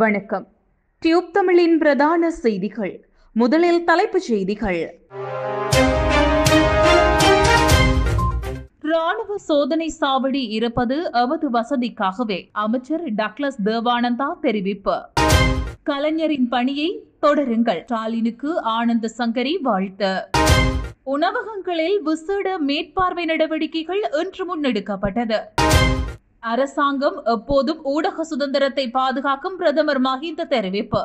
வணக்கம் டியூப் தமிழின் பிரதான செய்திகள் முதலில் தலைப்புச் செய்திகள் ராணுவ சோதனை சாவடி இருப்பது அவது வசதிக்காகவே அமைச்சர் டக்ளஸ் தேவானந்தா தெரிவிப்பு கலைஞரின் பணியை தொடருங்கள் ஸ்டாலினுக்கு ஆனந்த சங்கரி வாழ்த்து உணவகங்களில் விசேட மேற்பார்வை நடவடிக்கைகள் இன்று முன்னெடுக்கப்பட்டது அரசாங்கம் எப்போதும் ஊடக சுதந்திரத்தை பாதுகாக்கும் பிரதமர் மஹிந்த தெரிவிப்பு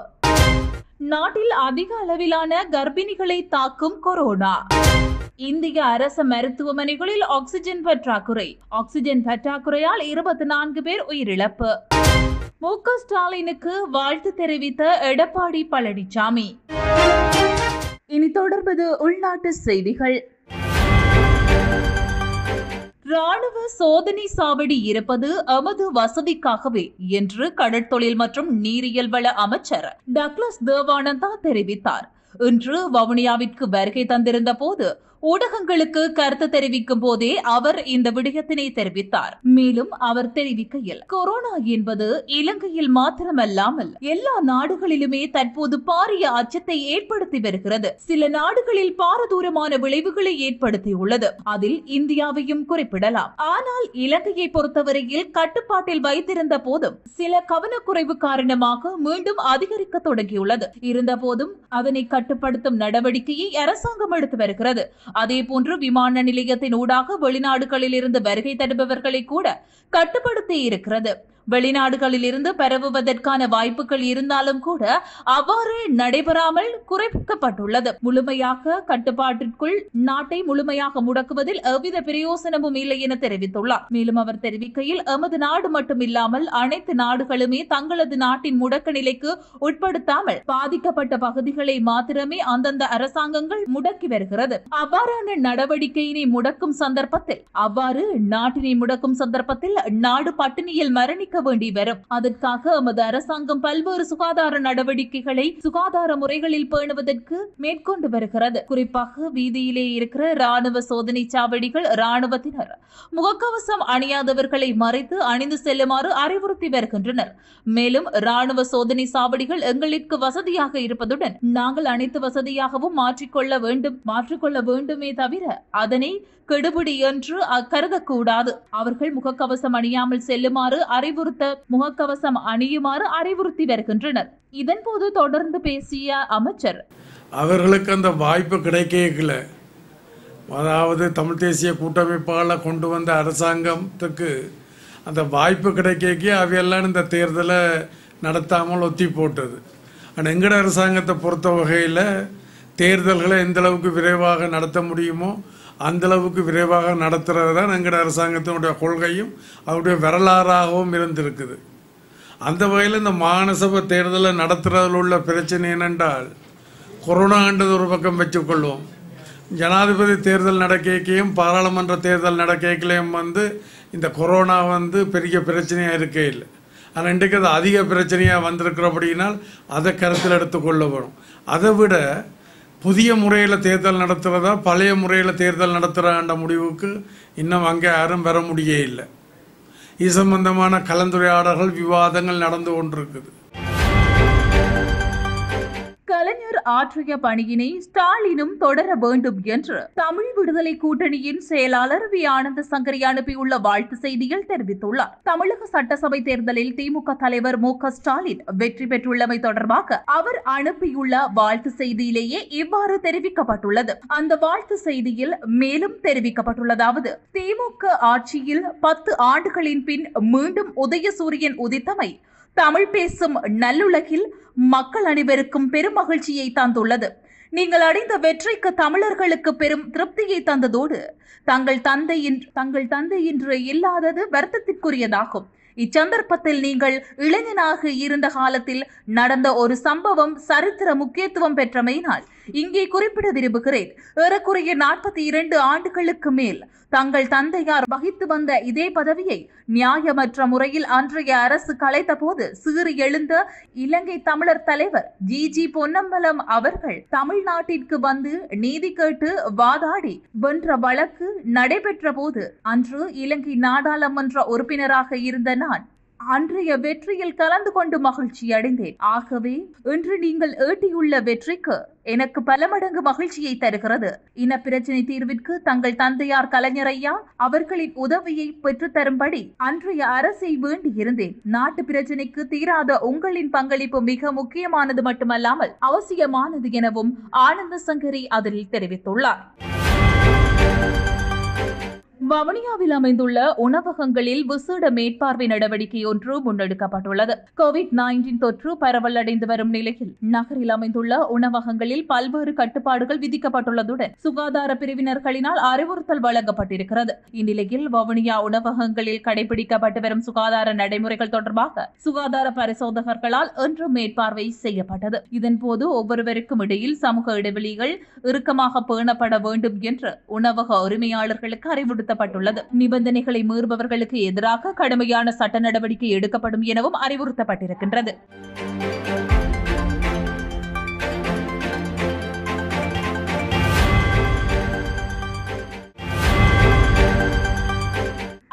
நாட்டில் அதிக அளவிலான கர்ப்பிணிகளை தாக்கும் கொரோனா இந்திய அரசு மருத்துவமனைகளில் ஆக்சிஜன் பற்றாக்குறை ஆக்சிஜன் பற்றாக்குறையால் இருபத்தி நான்கு பேர் உயிரிழப்பு மு க ஸ்டாலினுக்கு வாழ்த்து தெரிவித்த எடப்பாடி பழனிசாமி இனி தொடர்வது உள்நாட்டு செய்திகள் ராணுவ சோதனை சாவடி இருப்பது அமது வசதிக்காகவே என்று கடற்தொழில் மற்றும் நீரியல் வள அமைச்சர் டக்ளஸ் தேவானந்தா தெரிவித்தார் இன்று வவுனியாவிற்கு வருகை தந்திருந்த போது ஊடகங்களுக்கு கருத்து தெரிவிக்கும் போதே அவர் இந்த விடயத்தினை தெரிவித்தார் மேலும் அவர் தெரிவிக்கையில் கொரோனா என்பது இலங்கையில் மாத்திரமல்லாமல் எல்லா நாடுகளிலுமே தற்போது பாரிய அச்சத்தை ஏற்படுத்தி வருகிறது சில நாடுகளில் பாரதூரமான விளைவுகளை ஏற்படுத்தியுள்ளது அதில் இந்தியாவையும் குறிப்பிடலாம் ஆனால் இலங்கையை பொறுத்தவரையில் கட்டுப்பாட்டில் வைத்திருந்த போதும் சில கவனக்குறைவு காரணமாக மீண்டும் அதிகரிக்க தொடங்கியுள்ளது இருந்த போதும் அதனை கட்டுப்படுத்தும் நடவடிக்கையை அரசாங்கம் எடுத்து வருகிறது அதேபோன்று விமான நிலையத்தின் ஊடாக வெளிநாடுகளில் இருந்து வருகை தருபவர்களை கூட கட்டுப்படுத்தி இருக்கிறது வெளிநாடுகளில் இருந்து பரவுவதற்கான வாய்ப்புகள் இருந்தாலும் கூட அவ்வாறு நடைபெறாமல் குறைக்கப்பட்டுள்ளது முழுமையாக கட்டுப்பாட்டிற்குள் நாட்டை முழுமையாக முடக்குவதில் எவ்வித பிரயோசனமும் இல்லை என தெரிவித்துள்ளார் மேலும் அவர் தெரிவிக்கையில் எமது நாடு மட்டுமில்லாமல் அனைத்து நாடுகளுமே தங்களது நாட்டின் முடக்க நிலைக்கு உட்படுத்தாமல் பாதிக்கப்பட்ட பகுதிகளை மாத்திரமே அந்தந்த அரசாங்கங்கள் முடக்கி வருகிறது அவ்வாறான நடவடிக்கையினை முடக்கும் சந்தர்ப்பத்தில் அவ்வாறு நாட்டினை முடக்கும் சந்தர்ப்பத்தில் நாடு பட்டினியில் மரணிக்க வேண்டி வரும் அதற்காக எமது அரசாங்கம் பல்வேறு சுகாதார நடவடிக்கைகளை சுகாதார முறைகளில் பேணுவதற்கு மேற்கொண்டு வருகிறது குறிப்பாக வீதியிலே இருக்கிற ராணுவ சோதனை சாவடிகள் ராணுவத்தினர் முகக்கவசம் அணியாதவர்களை மறைத்து அணிந்து செல்லுமாறு அறிவுறுத்தி வருகின்றனர் மேலும் ராணுவ சோதனை சாவடிகள் எங்களுக்கு வசதியாக இருப்பதுடன் நாங்கள் அனைத்து வசதியாகவும் மாற்றிக்கொள்ள வேண்டும் மாற்றிக்கொள்ள வேண்டுமே தவிர அதனை கெடுபிடி என்று கருதக்கூடாது அவர்கள் முகக்கவசம் அணியாமல் செல்லுமாறு அறிவு முகர்த்த முகக்கவசம் அணியுமாறு அறிவுறுத்தி வருகின்றனர் இதன்போது தொடர்ந்து பேசிய அமைச்சர் அவர்களுக்கு அந்த வாய்ப்பு கிடைக்கல அதாவது தமிழ் தேசிய கூட்டமைப்பாளர் கொண்டு வந்த அரசாங்கத்துக்கு அந்த வாய்ப்பு கிடைக்க அவையெல்லாம் இந்த தேர்தலை நடத்தாமல் ஒத்தி போட்டது ஆனால் எங்கட அரசாங்கத்தை பொறுத்த வகையில் தேர்தல்களை எந்தளவுக்கு விரைவாக நடத்த முடியுமோ அந்தளவுக்கு விரைவாக நடத்துகிறது தான் எங்கட அரசாங்கத்தினுடைய கொள்கையும் அவருடைய வரலாறாகவும் இருந்திருக்குது அந்த வகையில் இந்த மாநசபை தேர்தலை நடத்துறதில் உள்ள பிரச்சனை என்னென்றால் கொரோனா என்றது ஒரு பக்கம் வச்சுக்கொள்வோம் ஜனாதிபதி தேர்தல் நடக்கையும் பாராளுமன்ற தேர்தல் நடக்கையும் வந்து இந்த கொரோனா வந்து பெரிய பிரச்சனையாக இருக்கே இல்லை ஆனால் இன்றைக்கு அது அதிக பிரச்சனையாக வந்திருக்கிற அப்படின்னால் அதை கருத்தில் எடுத்துக்கொள்ள அதை விட புதிய முறையில் தேர்தல் நடத்துகிறதா பழைய முறையில் தேர்தல் நடத்துகிறான்ற முடிவுக்கு இன்னும் அங்கே யாரும் பெற முடியே இல்லை இது சம்பந்தமான கலந்துரையாடல்கள் விவாதங்கள் நடந்து கொண்டிருக்குது கலைஞர் ஆற்றிய பணியினை ஸ்டாலினும் தொடர வேண்டும் என்று தமிழ் விடுதலை கூட்டணியின் செயலாளர் வி ஆனந்த சங்கரி அனுப்பியுள்ள வாழ்த்து செய்தியில் தெரிவித்துள்ளார் தமிழக சட்டசபை தேர்தலில் திமுக தலைவர் மு ஸ்டாலின் வெற்றி பெற்றுள்ளமை தொடர்பாக அவர் அனுப்பியுள்ள வாழ்த்து செய்தியிலேயே இவ்வாறு தெரிவிக்கப்பட்டுள்ளது அந்த வாழ்த்து செய்தியில் மேலும் தெரிவிக்கப்பட்டுள்ளதாவது திமுக ஆட்சியில் பத்து ஆண்டுகளின் பின் மீண்டும் உதயசூரியன் உதித்தமை தமிழ் பேசும் நல்லுலகில் மக்கள் அனைவருக்கும் பெரும் மகிழ்ச்சியை தந்துள்ளது நீங்கள் அடைந்த வெற்றிக்கு தமிழர்களுக்கு பெரும் திருப்தியை தந்ததோடு தங்கள் தந்தை தங்கள் தந்தை இன்று இல்லாதது வருத்தத்திற்குரியதாகும் இச்சந்தர்ப்பத்தில் நீங்கள் இளைஞனாக இருந்த காலத்தில் நடந்த ஒரு சம்பவம் சரித்திர முக்கியத்துவம் பெற்றமையினால் இங்கே குறிப்பிட விரும்புகிறேன் ஏறக்குறைய நாற்பத்தி இரண்டு ஆண்டுகளுக்கு மேல் தங்கள் தந்தையார் வகித்து வந்த இதே பதவியை நியாயமற்ற முறையில் அன்றைய அரசு கலைத்த போது சீறி எழுந்த இலங்கை தமிழர் தலைவர் ஜி ஜி பொன்னம்பலம் அவர்கள் தமிழ்நாட்டிற்கு வந்து நீதி கேட்டு வாதாடி வென்ற வழக்கு நடைபெற்ற போது அன்று இலங்கை நாடாளுமன்ற உறுப்பினராக இருந்த நான் அன்றைய வெற்றியில் கலந்து கொண்டு மகிழ்ச்சி அடைந்தேன் ஆகவே இன்று நீங்கள் ஏட்டியுள்ள வெற்றிக்கு எனக்கு பல மடங்கு மகிழ்ச்சியை தருகிறது இன பிரச்சனை தீர்விற்கு தங்கள் தந்தையார் கலைஞரையா அவர்களின் உதவியை பெற்றுத்தரும்படி அன்றைய அரசை இருந்தேன் நாட்டு பிரச்சனைக்கு தீராத உங்களின் பங்களிப்பு மிக முக்கியமானது மட்டுமல்லாமல் அவசியமானது எனவும் ஆனந்த சங்கரி அதில் தெரிவித்துள்ளார் வவுனியாவில் அமைந்துள்ள உணவகங்களில் விசேட மேற்பார்வை நடவடிக்கை ஒன்று முன்னெடுக்கப்பட்டுள்ளது கோவிட் நைன்டீன் தொற்று பரவல் அடைந்து வரும் நிலையில் நகரில் அமைந்துள்ள உணவகங்களில் பல்வேறு கட்டுப்பாடுகள் விதிக்கப்பட்டுள்ளதுடன் சுகாதார பிரிவினர்களினால் அறிவுறுத்தல் வழங்கப்பட்டிருக்கிறது இந்நிலையில் வவுனியா உணவகங்களில் கடைபிடிக்கப்பட்டு வரும் சுகாதார நடைமுறைகள் தொடர்பாக சுகாதார பரிசோதகர்களால் இன்று மேற்பார்வை செய்யப்பட்டது இதன்போது ஒவ்வொருவருக்கும் இடையில் சமூக இடைவெளிகள் இறுக்கமாக பேணப்பட வேண்டும் என்று உணவக உரிமையாளர்களுக்கு அறிவுறுத்தப்பட்டது தெரிவிக்கப்பட்டுள்ளது நிபந்தனைகளை மீறுபவர்களுக்கு எதிராக கடுமையான சட்ட நடவடிக்கை எடுக்கப்படும் எனவும் அறிவுறுத்தப்பட்டிருக்கின்றது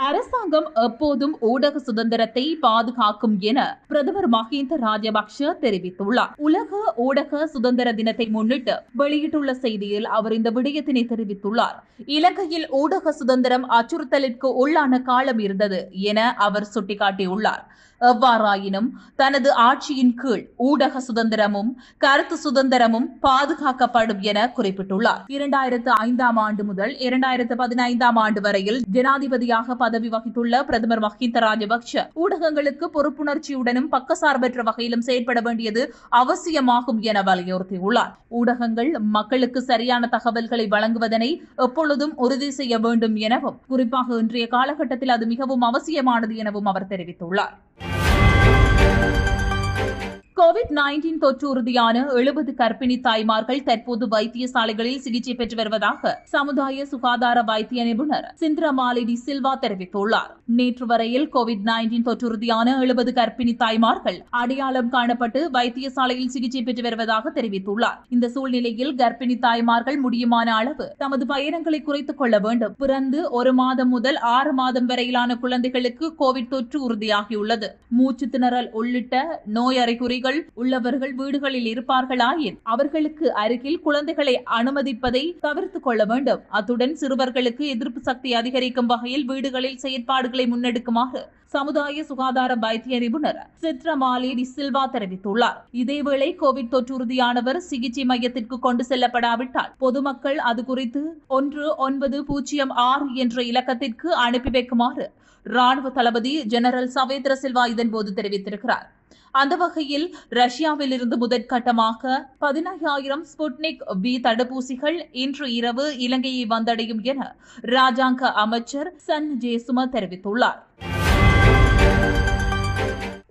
அரசாங்கம் எப்போதும் ஊடக சுதந்திரத்தை பாதுகாக்கும் என பிரதமர் மஹிந்த ராஜபக்ஷ தெரிவித்துள்ளார் உலக ஊடக சுதந்திர தினத்தை முன்னிட்டு வெளியிட்டுள்ள செய்தியில் அவர் இந்த விடயத்தினை தெரிவித்துள்ளார் இலங்கையில் ஊடக சுதந்திரம் அச்சுறுத்தலிற்கு உள்ளான காலம் இருந்தது என அவர் சுட்டிக்காட்டியுள்ளார் எவ்வாறாயினும் தனது ஆட்சியின் கீழ் ஊடக சுதந்திரமும் கருத்து சுதந்திரமும் பாதுகாக்கப்படும் என குறிப்பிட்டுள்ளார் இரண்டாயிரத்து ஐந்தாம் ஆண்டு முதல் இரண்டாயிரத்து பதினைந்தாம் ஆண்டு வரையில் ஜனாதிபதியாக பதவி வகித்துள்ள பிரதமர் மஹிந்த ராஜபக்ஷ ஊடகங்களுக்கு பொறுப்புணர்ச்சியுடனும் பக்கசார்பற்ற வகையிலும் செயற்பட வேண்டியது அவசியமாகும் என வலியுறுத்தியுள்ளார் ஊடகங்கள் மக்களுக்கு சரியான தகவல்களை வழங்குவதனை எப்பொழுதும் உறுதி செய்ய வேண்டும் எனவும் குறிப்பாக இன்றைய காலகட்டத்தில் அது மிகவும் அவசியமானது எனவும் அவர் தெரிவித்துள்ளார் கோவிட் நைன்டீன் தொற்று உறுதியான எழுபது கர்ப்பிணி தாய்மார்கள் தற்போது வைத்தியசாலைகளில் சிகிச்சை பெற்று வருவதாக சமுதாய சுகாதார வைத்திய நிபுணர் சிந்திரமாலினி சில்வா தெரிவித்துள்ளார் நேற்று வரையில் கோவிட் நைன்டீன் தொற்று உறுதியான எழுபது கர்ப்பிணி தாய்மார்கள் அடையாளம் காணப்பட்டு வைத்தியசாலையில் சிகிச்சை பெற்று வருவதாக தெரிவித்துள்ளார் இந்த சூழ்நிலையில் கர்ப்பிணி தாய்மார்கள் முடியுமான அளவு தமது பயணங்களை குறைத்துக் கொள்ள வேண்டும் பிறந்து ஒரு மாதம் முதல் ஆறு மாதம் வரையிலான குழந்தைகளுக்கு கோவிட் தொற்று உறுதியாகியுள்ளது மூச்சு திணறல் உள்ளிட்ட நோய் அறிகுறிகள் குழந்தைகள் உள்ளவர்கள் வீடுகளில் இருப்பார்களாயின் அவர்களுக்கு அருகில் குழந்தைகளை அனுமதிப்பதை தவிர்த்து கொள்ள வேண்டும் அத்துடன் சிறுவர்களுக்கு எதிர்ப்பு சக்தி அதிகரிக்கும் வகையில் வீடுகளில் செயற்பாடுகளை முன்னெடுக்குமாறு சமுதாய சுகாதார வைத்திய நிபுணர் சித்ரமாலி டிசில்வா தெரிவித்துள்ளார் இதேவேளை கோவிட் தொற்று உறுதியானவர் சிகிச்சை மையத்திற்கு கொண்டு செல்லப்படாவிட்டால் பொதுமக்கள் அது குறித்து ஒன்று ஒன்பது பூஜ்ஜியம் ஆறு என்ற இலக்கத்திற்கு அனுப்பி வைக்குமாறு ராணுவ தளபதி ஜெனரல் சவேந்திர சில்வா இதன்போது தெரிவித்திருக்கிறார் அந்த வகையில் ரஷ்யாவில் இருந்து முதற்கட்டமாக பதினாயிரம் ஸ்புட்னிக் வி தடுப்பூசிகள் இன்று இரவு இலங்கையை வந்தடையும் என ராஜாங்க அமைச்சர் சன் ஜேசும தெரிவித்துள்ளார்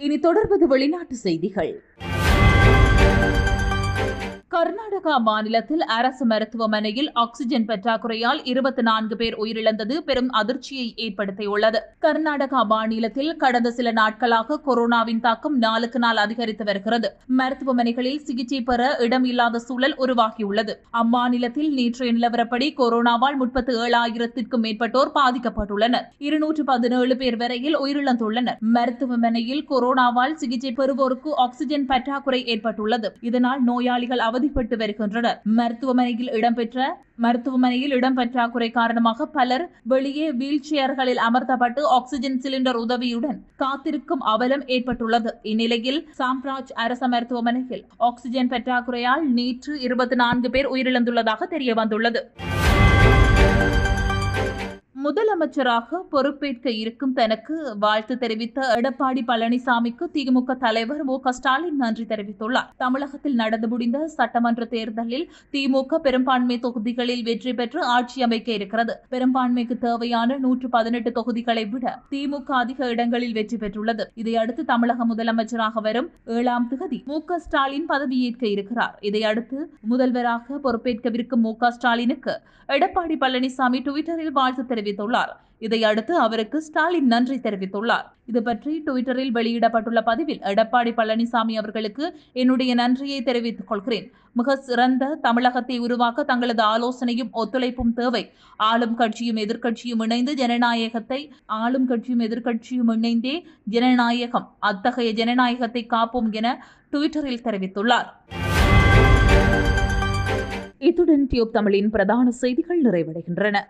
இனி தொடர்வது வெளிநாட்டு செய்திகள் கர்நாடகா மாநிலத்தில் அரசு மருத்துவமனையில் ஆக்சிஜன் பற்றாக்குறையால் இருபத்தி நான்கு பேர் உயிரிழந்தது பெரும் அதிர்ச்சியை ஏற்படுத்தியுள்ளது கர்நாடகா மாநிலத்தில் கடந்த சில நாட்களாக கொரோனாவின் தாக்கம் நாளுக்கு நாள் அதிகரித்து வருகிறது மருத்துவமனைகளில் சிகிச்சை பெற இடம் இல்லாத சூழல் உருவாகியுள்ளது அம்மாநிலத்தில் நேற்றைய நிலவரப்படி கொரோனாவால் முப்பத்தி ஏழாயிரத்திற்கும் மேற்பட்டோர் பாதிக்கப்பட்டுள்ளனர் இருநூற்று பதினேழு பேர் வரையில் உயிரிழந்துள்ளனர் மருத்துவமனையில் கொரோனாவால் சிகிச்சை பெறுவோருக்கு ஆக்சிஜன் பற்றாக்குறை ஏற்பட்டுள்ளது இதனால் நோயாளிகள் அவதி பாதிப்பட்டு வருகின்றனர் மருத்துவமனையில் இடம்பெற்ற மருத்துவமனையில் இடம் பற்றாக்குறை காரணமாக பலர் வெளியே வீல் சேர்களில் அமர்த்தப்பட்டு ஆக்சிஜன் சிலிண்டர் உதவியுடன் காத்திருக்கும் அவலம் ஏற்பட்டுள்ளது இந்நிலையில் சாம்ராஜ் அரசு மருத்துவமனையில் ஆக்சிஜன் பற்றாக்குறையால் நேற்று இருபத்தி நான்கு பேர் உயிரிழந்துள்ளதாக தெரியவந்துள்ளது வந்துள்ளது முதலமைச்சராக பொறுப்பேற்க இருக்கும் தனக்கு வாழ்த்து தெரிவித்த எடப்பாடி பழனிசாமிக்கு திமுக தலைவர் மு ஸ்டாலின் நன்றி தெரிவித்துள்ளார் தமிழகத்தில் நடந்து முடிந்த சட்டமன்ற தேர்தலில் திமுக பெரும்பான்மை தொகுதிகளில் வெற்றி பெற்று ஆட்சி அமைக்க இருக்கிறது பெரும்பான்மைக்கு தேவையான நூற்று பதினெட்டு தொகுதிகளை விட திமுக அதிக இடங்களில் வெற்றி பெற்றுள்ளது இதையடுத்து தமிழக முதலமைச்சராக வரும் ஏழாம் தொகுதி மு ஸ்டாலின் பதவியேற்க இருக்கிறார் இதையடுத்து முதல்வராக பொறுப்பேற்கவிருக்கும் மு ஸ்டாலினுக்கு எடப்பாடி பழனிசாமி டுவிட்டரில் வாழ்த்து தெரிவித்தார் தெரிவித்துள்ளார் இதையடுத்து அவருக்கு ஸ்டாலின் நன்றி தெரிவித்துள்ளார் இது பற்றி டுவிட்டரில் வெளியிடப்பட்டுள்ள பதிவில் எடப்பாடி பழனிசாமி அவர்களுக்கு என்னுடைய நன்றியை தெரிவித்துக் கொள்கிறேன் மிக சிறந்த தமிழகத்தை உருவாக்க தங்களது ஆலோசனையும் ஒத்துழைப்பும் தேவை ஆளும் கட்சியும் எதிர்கட்சியும் இணைந்து ஜனநாயகத்தை ஆளும் கட்சியும் எதிர்கட்சியும் இணைந்தே ஜனநாயகம் அத்தகைய ஜனநாயகத்தை காப்போம் என டுவிட்டரில் தெரிவித்துள்ளார் இத்துடன் டியூப் தமிழின் பிரதான செய்திகள் நிறைவடைகின்றன